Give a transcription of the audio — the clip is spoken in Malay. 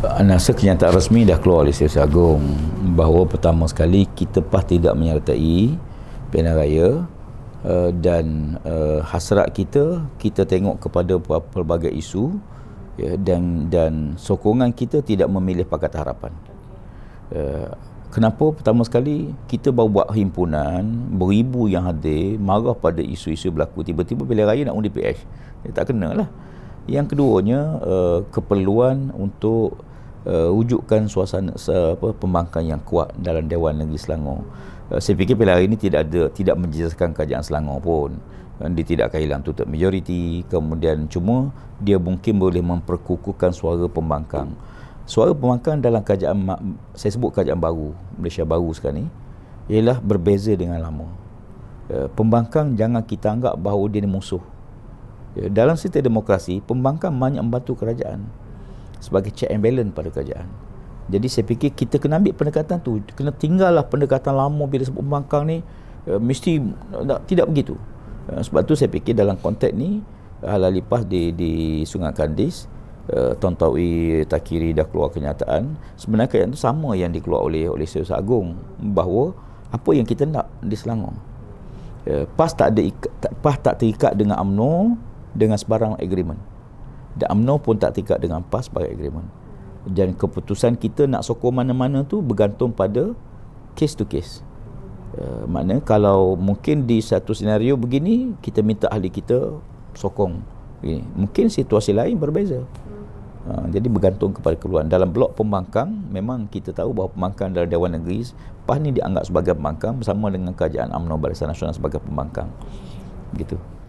Nasa kenyataan resmi dah keluar oleh Serius Agong bahawa pertama sekali kita pas tidak menyertai pilihan raya uh, dan uh, hasrat kita kita tengok kepada pelbagai isu ya, dan dan sokongan kita tidak memilih Pakatan Harapan uh, kenapa pertama sekali kita baru buat himpunan beribu yang hadir marah pada isu-isu berlaku tiba-tiba pilihan raya nak undi PH ya, tak kenalah yang keduanya uh, keperluan untuk uh, wujudkan suasana uh, apa pembangkang yang kuat dalam Dewan Negeri Selangor. Uh, saya fikir pada hari ini tidak ada tidak menjejaskan kerajaan Selangor pun. Uh, dia tidak akan hilang tutup majoriti kemudian cuma dia mungkin boleh memperkukuhkan suara pembangkang. Suara pembangkang dalam kerajaan saya sebut kerajaan baru Malaysia baru sekarang ni ialah berbeza dengan lama. Uh, pembangkang jangan kita anggap bahawa dia ni musuh. Uh, dalam sistem demokrasi, pembangkang banyak membantu kerajaan sebagai check and balance pada kerajaan jadi saya fikir kita kena ambil pendekatan tu kena tinggallah pendekatan lama bila sebut pembangkang ni uh, mesti tak, tidak begitu uh, sebab tu saya fikir dalam konteks ni eh, halal lipas di, di Sungai Kandis uh, Tuan Tawi Takiri dah keluar kenyataan sebenarnya yang tu sama yang dikeluar oleh oleh Seus Agung bahawa apa yang kita nak di Selangor uh, PAS tak ada ikat, PAS tak terikat dengan UMNO dengan sebarang agreement dan UMNO pun tak terikat dengan PAS sebagai agreement dan keputusan kita nak sokong mana-mana tu bergantung pada case to case uh, makna kalau mungkin di satu senario begini kita minta ahli kita sokong begini. mungkin situasi lain berbeza uh, jadi bergantung kepada keluhan dalam blok pembangkang memang kita tahu bahawa pembangkang dalam Dewan Negeri pas ni dianggap sebagai pembangkang bersama dengan kerajaan UMNO Barisan Nasional sebagai pembangkang gitu.